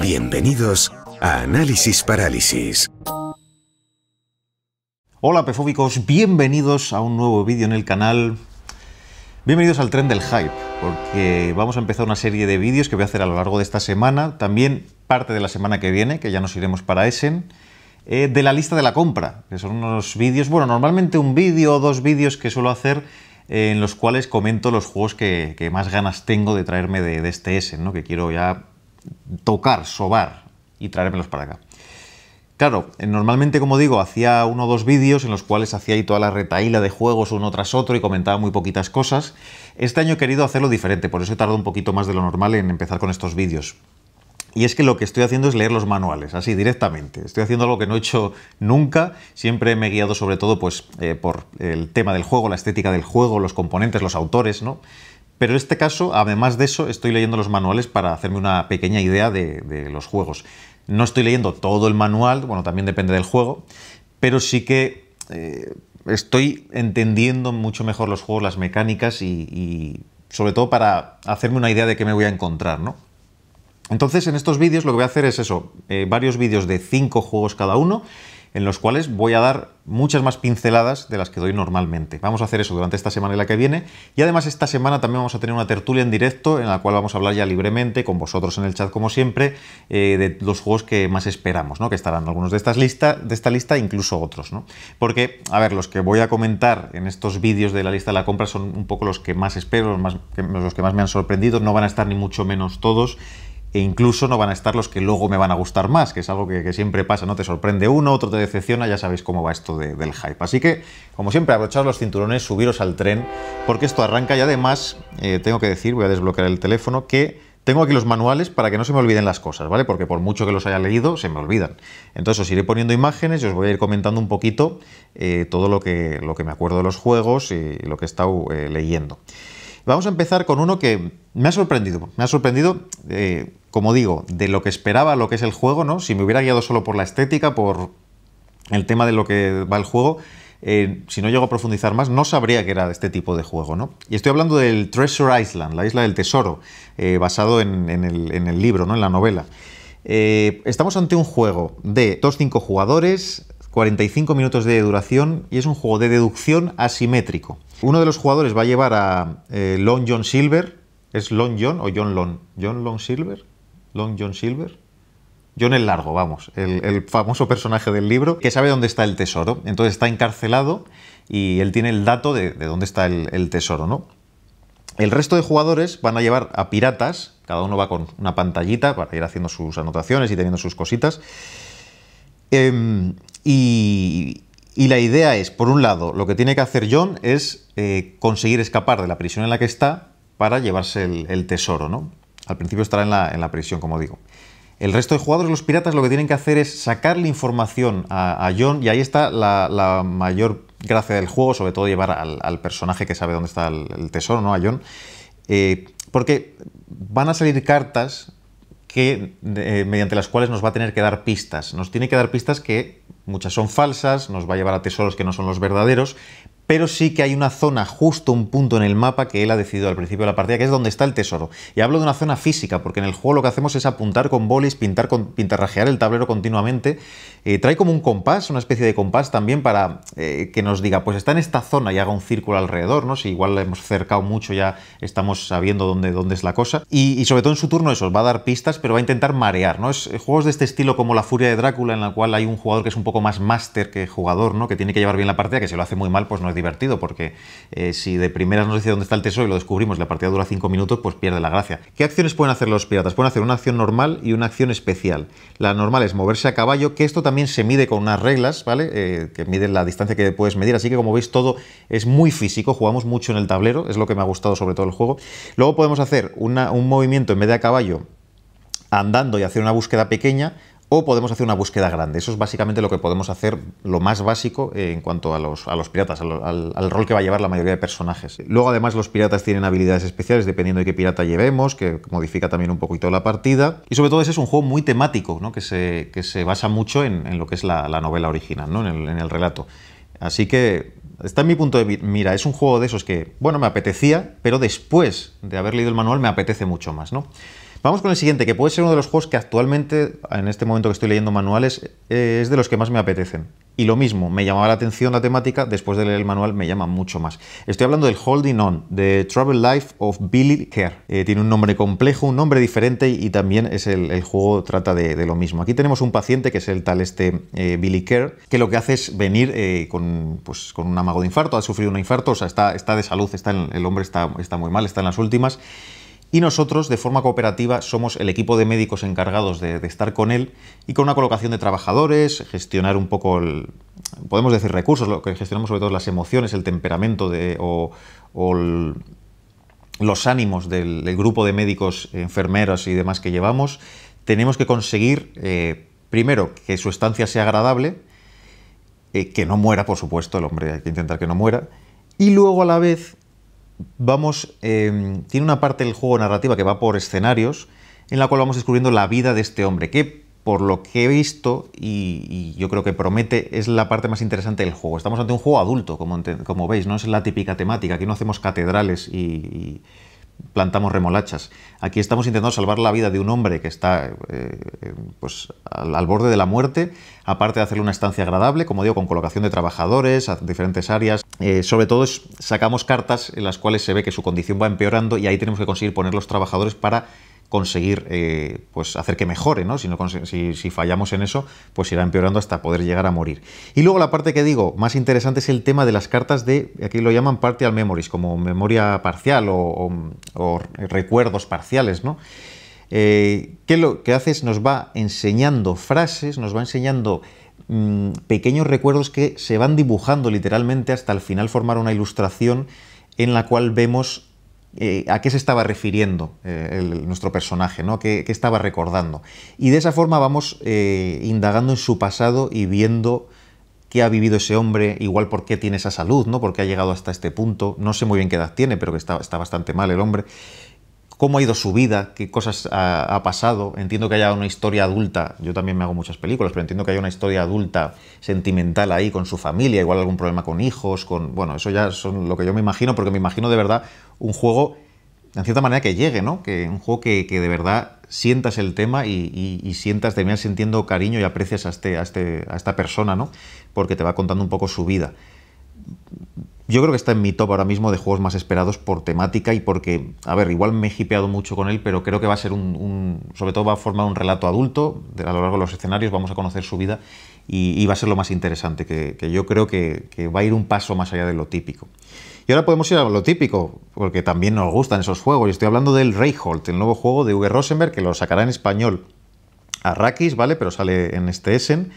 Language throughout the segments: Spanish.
Bienvenidos a Análisis Parálisis. Hola pefóbicos, bienvenidos a un nuevo vídeo en el canal. Bienvenidos al tren del hype, porque vamos a empezar una serie de vídeos que voy a hacer a lo largo de esta semana, también parte de la semana que viene, que ya nos iremos para Essen, eh, de la lista de la compra, que son unos vídeos, bueno, normalmente un vídeo o dos vídeos que suelo hacer eh, en los cuales comento los juegos que, más ganas tengo de traerme de, este Essen, ¿no? que quiero ya tocar, sobar y traérmelos para acá. Claro, eh, normalmente, como digo, hacía uno o dos vídeos en los cuales hacía ahí toda la retaíla de juegos uno tras otro y comentaba muy poquitas cosas. Este año he querido hacerlo diferente, por eso he tardado un poquito más de lo normal en empezar con estos vídeos. Y es que lo que estoy haciendo es leer los manuales, así directamente. Estoy haciendo algo que no he hecho nunca. Siempre me he guiado sobre todo pues, eh, por el tema del juego, la estética del juego, los componentes, los autores, ¿no? Pero en este caso, además de eso, estoy leyendo los manuales para hacerme una pequeña idea de, los juegos. No estoy leyendo todo el manual, bueno, también depende del juego, pero sí que eh, estoy entendiendo mucho mejor los juegos, las mecánicas y, sobre todo para hacerme una idea de qué me voy a encontrar, ¿no? Entonces, en estos vídeos lo que voy a hacer es eso, eh, varios vídeos de cinco juegos cada uno en los cuales voy a dar muchas más pinceladas de las que doy normalmente. Vamos a hacer eso durante esta semana y la que viene. Y además esta semana también vamos a tener una tertulia en directo en la cual vamos a hablar ya libremente con vosotros en el chat como siempre eh, de los juegos que más esperamos, ¿no? que estarán algunos de, estas lista, de esta lista e incluso otros. ¿no? Porque, a ver, los que voy a comentar en estos vídeos de la lista de la compra son un poco los que más espero, más, los que más me han sorprendido. No van a estar ni mucho menos todos e incluso no van a estar los que luego me van a gustar más, que es algo que, siempre pasa, no te sorprende uno, otro te decepciona, ya sabéis cómo va esto del hype. Así que, como siempre, abrochar los cinturones, subiros al tren, porque esto arranca y además, eh, tengo que decir, voy a desbloquear el teléfono, que tengo aquí los manuales para que no se me olviden las cosas, ¿vale? Porque por mucho que los haya leído, se me olvidan. Entonces os iré poniendo imágenes y os voy a ir comentando un poquito eh, todo lo que, lo que me acuerdo de los juegos y lo que he estado eh, leyendo. Vamos a empezar con uno que me ha sorprendido. Me ha sorprendido como digo, de lo que esperaba lo que es el juego, ¿no? Si me hubiera guiado solo por la estética, por el tema de lo que va el juego, eh, si no llego a profundizar más, no sabría que era de este tipo de juego, ¿no? Y estoy hablando del Treasure Island, la isla del tesoro, eh, basado en, el, libro, ¿no? En la novela. Eh, estamos ante un juego de 2-5 jugadores, 45 minutos de duración y es un juego de deducción asimétrico. Uno de los jugadores va a llevar a Long John Silver, es Long John o John Long, John Long Silver, Long John Silver. John el Largo, vamos, el, famoso personaje del libro, que sabe dónde está el tesoro. Entonces está encarcelado y él tiene el dato de, dónde está el, tesoro, ¿no? El resto de jugadores van a llevar a piratas, cada uno va con una pantallita para ir haciendo sus anotaciones y teniendo sus cositas. Em, y, la idea es, por un lado, lo que tiene que hacer John es eh, conseguir escapar de la prisión en la que está para llevarse el, el tesoro, ¿no? Al principio estará en la, prisión, como digo. El resto de jugadores, los piratas, lo que tienen que hacer es sacar la información a, John y ahí está la, mayor gracia del juego, sobre todo llevar al, personaje que sabe dónde está el, tesoro, ¿no? A John. Eh, porque van a salir cartas que, eh, mediante las cuales nos va a tener que dar pistas. Nos tiene que dar pistas que muchas son falsas, nos va a llevar a tesoros que no son los verdaderos, pero sí que hay una zona, justo un punto en el mapa que él ha decidido al principio de la partida, que es donde está el tesoro. Y hablo de una zona física, porque en el juego lo que hacemos es apuntar con bolis, pintar con, pintarrajear el tablero continuamente. Eh, trae como un compás, una especie de compás también para eh, que nos diga, pues está en esta zona y haga un círculo alrededor, ¿no? Si igual la hemos cercado mucho, ya estamos sabiendo dónde, dónde es la cosa. Y, sobre todo en su turno eso, va a dar pistas, pero va a intentar marear, ¿no? Es, eh, juegos de este estilo como La Furia de Drácula, en la cual hay un jugador que es un poco más máster que jugador, ¿no? Que tiene que llevar bien la partida, que si lo hace muy mal, pues no es divertido, porque eh, si de primeras nos dice dónde está el tesoro y lo descubrimos, la partida dura 5 minutos, pues pierde la gracia. ¿Qué acciones pueden hacer los piratas? Pueden hacer una acción normal y una acción especial. La normal es moverse a caballo, que esto también se mide con unas reglas, ¿vale? Eh, que miden la distancia que puedes medir, así que como veis todo es muy físico, jugamos mucho en el tablero, es lo que me ha gustado sobre todo el juego. Luego podemos hacer un movimiento en vez de a caballo andando y hacer una búsqueda pequeña o podemos hacer una búsqueda grande. Eso es básicamente lo que podemos hacer, lo más básico eh, en cuanto a los, piratas, al, rol que va a llevar la mayoría de personajes. Luego, además, los piratas tienen habilidades especiales dependiendo de qué pirata llevemos, que modifica también un poquito la partida. Y sobre todo, ese es un juego muy temático, ¿no? que, se, que se basa mucho en, lo que es la, novela original, ¿no? en, el, relato. Así que está en mi punto de mira, es un juego de esos que, bueno, me apetecía, pero después de haber leído el manual me apetece mucho más, ¿no? Vamos con el siguiente, que puede ser uno de los juegos que actualmente, en este momento que estoy leyendo manuales, eh, es de los que más me apetecen. Y lo mismo, me llamaba la atención la temática, después de leer el manual me llama mucho más. Estoy hablando del Holding On, The Travel Life of Billy Kerr. Eh, tiene un nombre complejo, un nombre diferente y también es el, juego trata de, lo mismo. Aquí tenemos un paciente que es el tal este eh, Billy Kerr, que lo que hace es venir con, pues, con un amago de infarto, ha sufrido un infarto, o sea, está, de salud, está el hombre está, está muy mal, está en las últimas y nosotros, de forma cooperativa, somos el equipo de médicos encargados de, estar con él y con una colocación de trabajadores, gestionar un poco, el, podemos decir recursos, lo que gestionamos sobre todo las emociones, el temperamento de, o, los ánimos del, grupo de médicos, enfermeras y demás que llevamos. Tenemos que conseguir, eh, primero, que su estancia sea agradable, eh, que no muera, por supuesto, el hombre hay que intentar que no muera, y luego a la vez vamos, eh, tiene una parte del juego narrativa que va por escenarios, en la cual vamos descubriendo la vida de este hombre, que por lo que he visto y, yo creo que promete es la parte más interesante del juego. Estamos ante un juego adulto, como, como veis, no es la típica temática, aquí no hacemos catedrales y plantamos remolachas. Aquí estamos intentando salvar la vida de un hombre que está eh, eh, pues, al, borde de la muerte, aparte de hacerle una estancia agradable, como digo, con colocación de trabajadores a diferentes áreas. Eh, sobre todo sacamos cartas en las cuales se ve que su condición va empeorando y ahí tenemos que conseguir poner los trabajadores para conseguir eh, pues hacer que mejore, ¿no? Si, si, fallamos en eso, pues irá empeorando hasta poder llegar a morir. Y luego la parte que digo más interesante es el tema de las cartas de, aquí lo llaman partial memories, como memoria parcial o, recuerdos parciales, ¿no? Eh, que lo que hace es nos va enseñando frases, nos va enseñando mm, pequeños recuerdos que se van dibujando literalmente hasta el final formar una ilustración en la cual vemos eh, a qué se estaba refiriendo eh, el, nuestro personaje, ¿no? ¿Qué, estaba recordando. Y de esa forma vamos eh, indagando en su pasado y viendo qué ha vivido ese hombre, igual por qué tiene esa salud, ¿no? por qué ha llegado hasta este punto. No sé muy bien qué edad tiene, pero que está bastante mal el hombre cómo ha ido su vida, qué cosas ha, pasado. Entiendo que haya una historia adulta, yo también me hago muchas películas, pero entiendo que haya una historia adulta sentimental ahí con su familia, igual algún problema con hijos, con... Bueno, eso ya son lo que yo me imagino, porque me imagino de verdad un juego, en cierta manera, que llegue, ¿no? Que un juego que, de verdad sientas el tema y, sientas, terminas sintiendo cariño y aprecias este, este, a esta persona, ¿no? Porque te va contando un poco su vida yo creo que está en mi top ahora mismo de juegos más esperados por temática y porque, a ver, igual me he hipeado mucho con él, pero creo que va a ser un, sobre todo va a formar un relato adulto a lo largo de los escenarios, vamos a conocer su vida y, va a ser lo más interesante, que, yo creo que, va a ir un paso más allá de lo típico. Y ahora podemos ir a lo típico, porque también nos gustan esos juegos, y estoy hablando del Reyholt, el nuevo juego de Uwe Rosenberg, que lo sacará en español a Rakis, ¿vale? Pero sale en este Essen.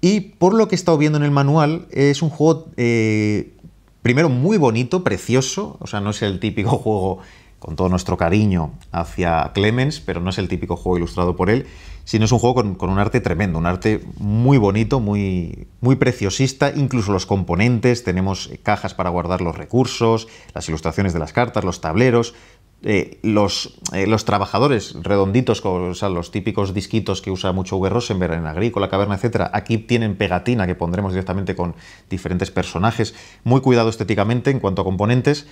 Y por lo que he estado viendo en el manual, es un juego eh, Primero, muy bonito, precioso, o sea, no es el típico juego, con todo nuestro cariño hacia Clemens, pero no es el típico juego ilustrado por él, sino es un juego con, con un arte tremendo, un arte muy bonito, muy, muy preciosista, incluso los componentes, tenemos cajas para guardar los recursos, las ilustraciones de las cartas, los tableros, eh, eh, los, trabajadores redonditos, o sea, los típicos disquitos que usa mucho Uwe Rosenberg en Agrícola, Caverna, etcétera, aquí tienen pegatina que pondremos directamente con diferentes personajes, muy cuidado estéticamente en cuanto a componentes.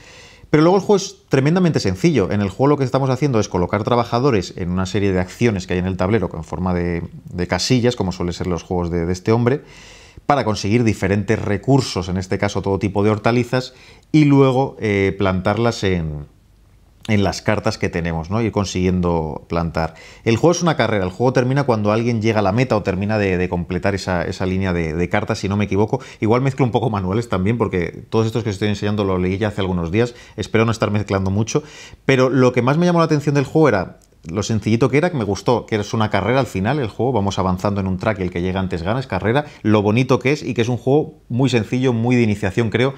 Pero luego el juego es tremendamente sencillo. En el juego lo que estamos haciendo es colocar trabajadores en una serie de acciones que hay en el tablero En forma de, casillas, como suelen ser los juegos de, este hombre, para conseguir diferentes recursos, en este caso todo tipo de hortalizas, y luego eh, plantarlas en, en las cartas que tenemos, ¿no? Ir consiguiendo plantar. El juego es una carrera, el juego termina cuando alguien llega a la meta o termina de, completar esa, línea de, cartas, si no me equivoco. Igual mezclo un poco manuales también, porque todos estos que os estoy enseñando los leí ya hace algunos días, espero no estar mezclando mucho, pero lo que más me llamó la atención del juego era lo sencillito que era, que me gustó, que es una carrera al final, el juego, vamos avanzando en un track y el que llega antes gana, es carrera, lo bonito que es y que es un juego muy sencillo, muy de iniciación, creo,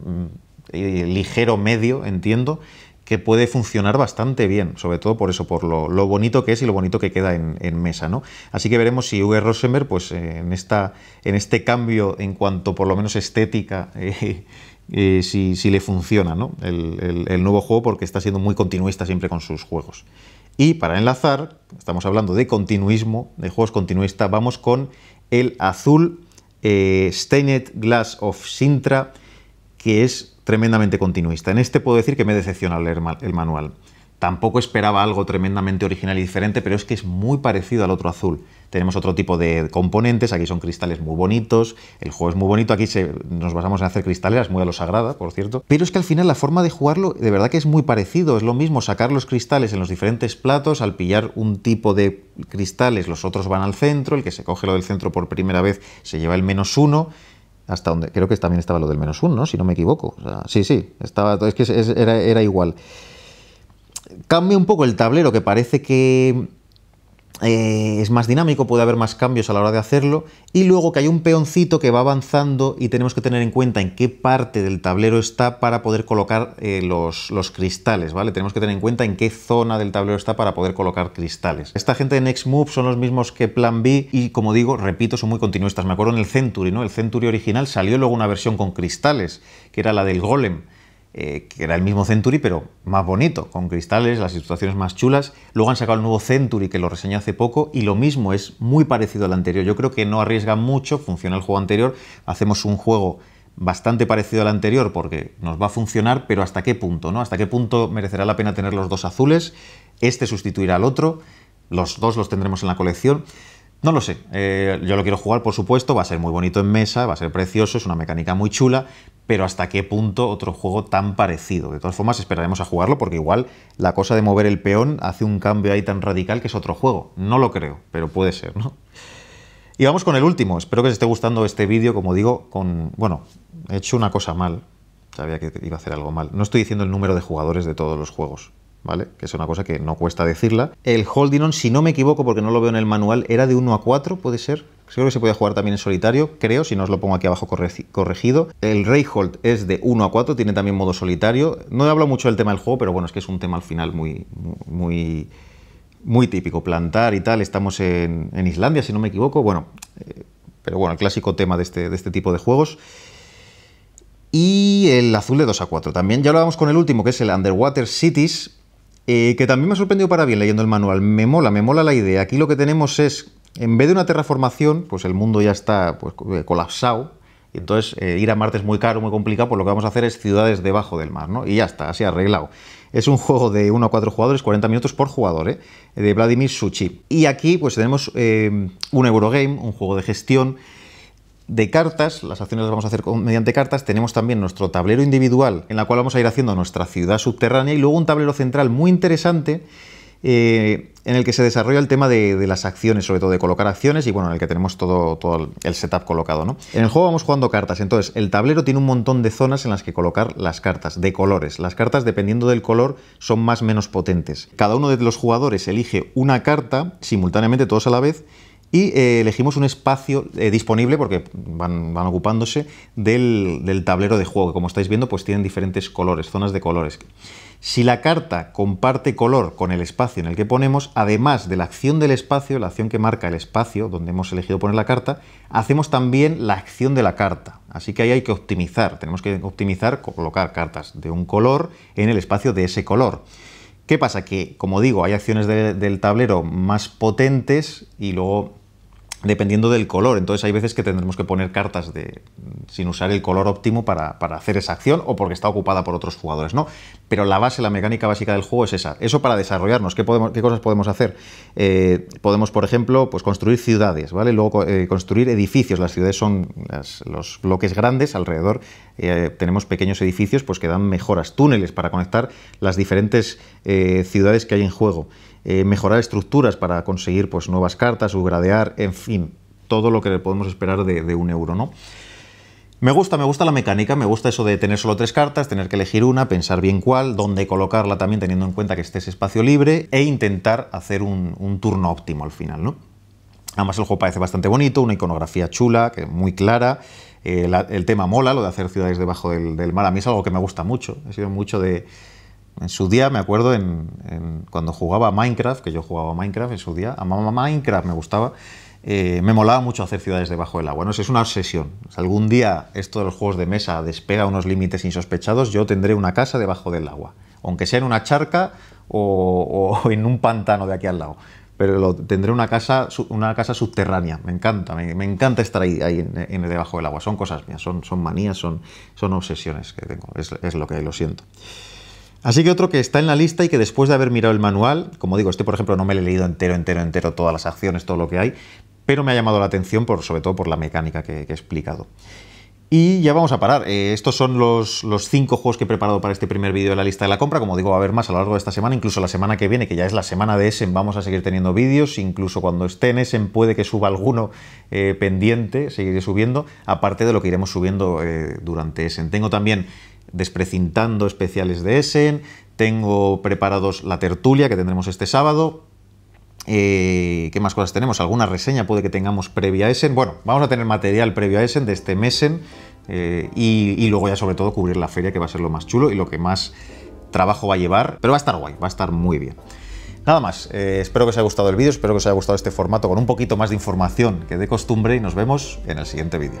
mm, eh, ligero, medio, entiendo, que puede funcionar bastante bien, sobre todo por eso, por lo, bonito que es y lo bonito que queda en, mesa. ¿no? Así que veremos si Uwe Rosenberg, pues en, esta, en este cambio en cuanto por lo menos estética, eh, eh, si, le funciona ¿no? el, nuevo juego, porque está siendo muy continuista siempre con sus juegos. Y para enlazar, estamos hablando de continuismo, de juegos continuistas, vamos con el azul eh, Stained Glass of Sintra, que es tremendamente continuista. En este puedo decir que me decepciona leer el manual. Tampoco esperaba algo tremendamente original y diferente, pero es que es muy parecido al otro azul. Tenemos otro tipo de componentes, aquí son cristales muy bonitos, el juego es muy bonito, aquí nos basamos en hacer cristaleras, muy a lo sagrada, por cierto. Pero es que al final la forma de jugarlo de verdad que es muy parecido, es lo mismo sacar los cristales en los diferentes platos, al pillar un tipo de cristales los otros van al centro, el que se coge lo del centro por primera vez se lleva el menos uno, hasta donde creo que también estaba lo del menos uno, si no me equivoco. sí, sí, estaba, es que era, era igual. Cambia un poco el tablero, que parece que eh, es más dinámico, puede haber más cambios a la hora de hacerlo, y luego que hay un peoncito que va avanzando y tenemos que tener en cuenta en qué parte del tablero está para poder colocar eh, los, cristales, ¿vale? Tenemos que tener en cuenta en qué zona del tablero está para poder colocar cristales. Esta gente de Next Move son los mismos que Plan B y, como digo, repito, son muy continuistas. Me acuerdo en el Century, ¿no? El Century original salió luego una versión con cristales, que era la del Golem eh, que era el mismo Century, pero más bonito, con cristales, las situaciones más chulas. Luego han sacado el nuevo Century, que lo reseñé hace poco, y lo mismo, es muy parecido al anterior. Yo creo que no arriesga mucho, funciona el juego anterior, hacemos un juego bastante parecido al anterior porque nos va a funcionar, pero ¿hasta qué punto? ¿no? ¿Hasta qué punto merecerá la pena tener los dos azules? Este sustituirá al otro, los dos los tendremos en la colección. No lo sé, eh, yo lo quiero jugar por supuesto, va a ser muy bonito en mesa, va a ser precioso, es una mecánica muy chula, pero hasta qué punto otro juego tan parecido. De todas formas esperaremos a jugarlo porque igual la cosa de mover el peón hace un cambio ahí tan radical que es otro juego. No lo creo, pero puede ser, ¿no? Y vamos con el último. Espero que os esté gustando este vídeo, como digo, con... Bueno, he hecho una cosa mal. Sabía que iba a hacer algo mal. No estoy diciendo el número de jugadores de todos los juegos. ¿vale? Que es una cosa que no cuesta decirla. El holding on, si no me equivoco, porque no lo veo en el manual, era de 1 a 4, puede ser. seguro que se puede jugar también en solitario, creo, si no os lo pongo aquí abajo corregido. El hold es de 1 a 4, tiene también modo solitario. No he hablado mucho del tema del juego, pero bueno, es que es un tema al final muy, muy, muy típico. Plantar y tal, estamos en, en Islandia, si no me equivoco. Bueno, eh, pero bueno, el clásico tema este, de este, tipo de juegos y el azul de 2 a 4. También ya lo vamos con el último, que es el Underwater Cities, eh, que también me ha sorprendido para bien leyendo el manual. Me mola, me mola la idea. Aquí lo que tenemos es, en vez de una terraformación, pues el mundo ya está pues, eh, colapsado. Y entonces eh, ir a Marte es muy caro, muy complicado, pues lo que vamos a hacer es ciudades debajo del mar, ¿no? Y ya está, así arreglado. Es un juego de 1 a 4 jugadores, 40 minutos por jugador, ¿eh? de Vladimir Suchi. Y aquí pues tenemos un Eurogame, un juego de gestión, de cartas, las acciones las vamos a hacer mediante cartas, tenemos también nuestro tablero individual en la cual vamos a ir haciendo nuestra ciudad subterránea y luego un tablero central muy interesante eh, en el que se desarrolla el tema de, las acciones, sobre todo de colocar acciones y bueno, en el que tenemos todo, todo el setup colocado. ¿no? En el juego vamos jugando cartas, entonces el tablero tiene un montón de zonas en las que colocar las cartas, de colores. Las cartas, dependiendo del color, son más o menos potentes. Cada uno de los jugadores elige una carta simultáneamente, todos a la vez, y eh, elegimos un espacio eh, disponible, porque van, ocupándose, del, tablero de juego, que como estáis viendo, pues tienen diferentes colores, zonas de colores. Si la carta comparte color con el espacio en el que ponemos, además de la acción del espacio, la acción que marca el espacio donde hemos elegido poner la carta, hacemos también la acción de la carta. Así que ahí hay que optimizar. Tenemos que optimizar colocar cartas de un color en el espacio de ese color. ¿Qué pasa? Que, como digo, hay acciones del tablero más potentes y luego dependiendo del color. Entonces hay veces que tendremos que poner cartas de, sin usar el color óptimo para, hacer esa acción o porque está ocupada por otros jugadores, ¿no? Pero la base, la mecánica básica del juego es esa. Eso para desarrollarnos. ¿Qué, podemos, qué cosas podemos hacer? Eh, podemos, por ejemplo, pues construir ciudades, ¿vale? Luego eh, construir edificios. Las ciudades son los bloques grandes, alrededor eh, tenemos pequeños edificios pues, que dan mejoras, túneles para conectar las diferentes ciudades que hay en juego. Eh, mejorar estructuras para conseguir pues, nuevas cartas, subgradear, en fin, todo lo que podemos esperar de, un euro, ¿no? Me gusta, me gusta la mecánica, me gusta eso de tener solo tres cartas, tener que elegir una, pensar bien cuál, dónde colocarla también teniendo en cuenta que esté es espacio libre e intentar hacer un, turno óptimo al final, ¿no? Además el juego parece bastante bonito, una iconografía chula, que muy clara, eh, el tema mola, lo de hacer ciudades debajo del, del, mar, a mí es algo que me gusta mucho, ha sido mucho de, en su día, me acuerdo, en, cuando jugaba Minecraft, que yo jugaba Minecraft en su día, a Minecraft me gustaba, eh, me molaba mucho hacer ciudades debajo del agua. No es una obsesión. algún día esto de los juegos de mesa despega unos límites insospechados, yo tendré una casa debajo del agua. Aunque sea en una charca o, en un pantano de aquí al lado. Pero tendré una casa, una casa subterránea. Me encanta, me, encanta estar ahí, en, debajo del agua. Son cosas mías, son, son manías, son, son obsesiones que tengo. Es, es lo que lo siento. Así que otro que está en la lista y que después de haber mirado el manual, como digo, este por ejemplo no me lo he leído entero, entero, entero, todas las acciones, todo lo que hay, pero me ha llamado la atención por, sobre todo por la mecánica que, he explicado. Y ya vamos a parar. Eh, estos son los, cinco juegos que he preparado para este primer vídeo de la lista de la compra. Como digo, va a haber más a lo largo de esta semana, incluso la semana que viene, que ya es la semana de Essen, vamos a seguir teniendo vídeos. Incluso cuando esté en Essen puede que suba alguno eh, pendiente, seguiré subiendo, aparte de lo que iremos subiendo eh, durante Essen. Tengo también desprecintando especiales de Essen, tengo preparados la tertulia que tendremos este sábado. Eh, ¿Qué más cosas tenemos? ¿Alguna reseña puede que tengamos previa a Essen? Bueno, vamos a tener material previo a Essen de este Mesen eh, y, luego ya sobre todo cubrir la feria que va a ser lo más chulo y lo que más trabajo va a llevar, pero va a estar guay, va a estar muy bien. Nada más, eh, espero que os haya gustado el vídeo, espero que os haya gustado este formato con un poquito más de información que de costumbre y nos vemos en el siguiente vídeo.